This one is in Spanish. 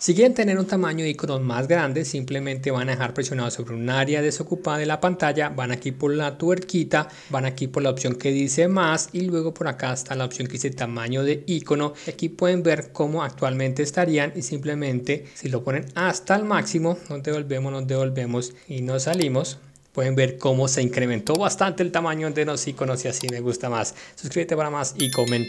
Si quieren tener un tamaño de iconos más grande, simplemente van a dejar presionado sobre un área desocupada de la pantalla, van aquí por la tuerquita, van aquí por la opción que dice más y luego por acá está la opción que dice tamaño de icono. Aquí pueden ver cómo actualmente estarían y simplemente si lo ponen hasta el máximo, nos devolvemos, nos devolvemos y nos salimos. Pueden ver cómo se incrementó bastante el tamaño de los iconos y así me gusta más. Suscríbete para más y comenta.